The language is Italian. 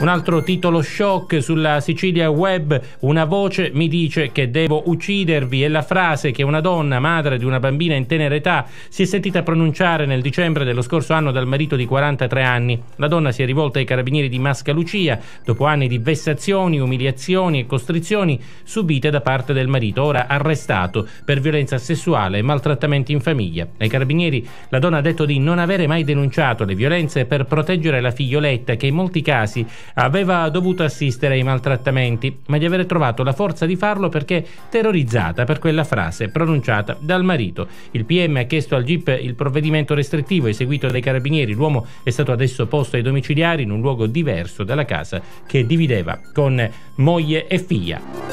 Un altro titolo shock sulla Sicilia web, una voce mi dice che devo uccidervi, è la frase che una donna, madre di una bambina in tenera età, si è sentita pronunciare nel dicembre dello scorso anno dal marito di 43 anni. La donna si è rivolta ai carabinieri di Mascalucia dopo anni di vessazioni, umiliazioni e costrizioni subite da parte del marito, ora arrestato per violenza sessuale e maltrattamenti in famiglia. Ai carabinieri la donna ha detto di non avere mai denunciato le violenze per proteggere la figlioletta che in molti casi Aveva dovuto assistere ai maltrattamenti, ma di avere trovato la forza di farlo perché terrorizzata per quella frase pronunciata dal marito. Il PM ha chiesto al GIP il provvedimento restrittivo eseguito dai carabinieri. L'uomo è stato adesso posto ai domiciliari in un luogo diverso dalla casa che divideva con moglie e figlia.